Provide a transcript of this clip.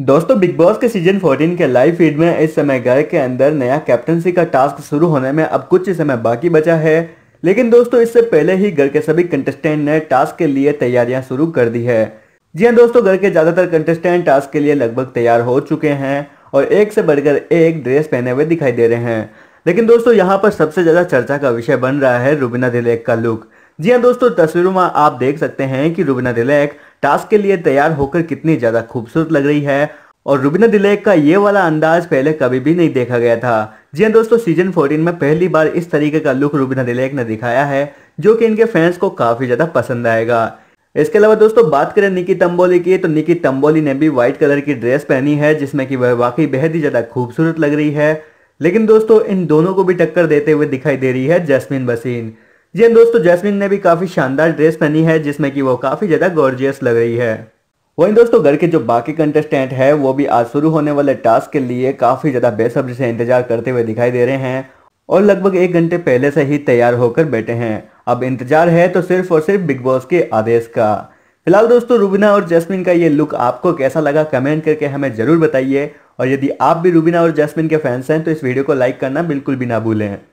दोस्तों big boss के season 14 के लाइव फीड में इस समय घर के अंदर नया कैप्टनसी का टास्क शुरू होने में अब कुछ ही समय बाकी बचा है लेकिन दोस्तों इससे पहले ही घर के सभी कंटेस्टेंट ने टास्क के लिए तैयारियां शुरू कर दी है जी हाँ दोस्तों घर के ज्यादातर कंटेस्टेंट टास्क के लिए लगभग तैयार हो चुके हैं और एक से बढ़कर एक ड्रेस पहने हुए दिखाई दे रहे हैं लेकिन दोस्तों यहाँ पर सबसे ज्यादा चर्चा का विषय बन रहा है रुबीना दिलेख का लुक जी हाँ दोस्तों तस्वीरों में आप देख सकते हैं कि रूबीना दिलेक टास्क के लिए तैयार होकर कितनी ज़्यादा खूबसूरत लग रही है और रुबीना दिलेक का ये वाला अंदाज पहले कभी भी नहीं देखा गया था जी हाँ दोस्तों सीजन 14 में पहली बार इस तरीके का लुक रुबीना दिलेक ने दिखाया है जो कि इनके फैंस को काफ़ी ज़्यादा पसंद आएगा इसके अलावा दोस्तों बात करें निकी तंबोली की तो निकी तंबोली ने भी व्हाइट कलर की ड्रेस पहनी है जिसमें कि वह वाकई बेहद ही ज़्यादा खूबसूरत लग रही है लेकिन दोस्तों इन दोनों को भी टक्कर देते हुए दिखाई दे रही है जैस्मिन बसीन जी हाँ दोस्तों जैस्मिन ने भी काफी शानदार ड्रेस पहनी है जिसमें कि वो काफी ज्यादा गॉर्जियस लग रही है वहीं दोस्तों घर के जो बाकी कंटेस्टेंट है वो भी आज शुरू होने वाले टास्क के लिए काफी ज्यादा बेसब्री से इंतजार करते हुए दिखाई दे रहे हैं और लगभग एक घंटे पहले से ही तैयार होकर बैठे हैं अब इंतजार है तो सिर्फ और सिर्फ बिग बॉस के आदेश का फिलहाल दोस्तों रूबिना और जैस्मिन का ये लुक आपको कैसा लगा कमेंट करके हमें जरूर बताइए और यदि आप भी रूबिना और जैस्मिन के फैंस हैं तो इस वीडियो को लाइक करना बिल्कुल भी ना भूलें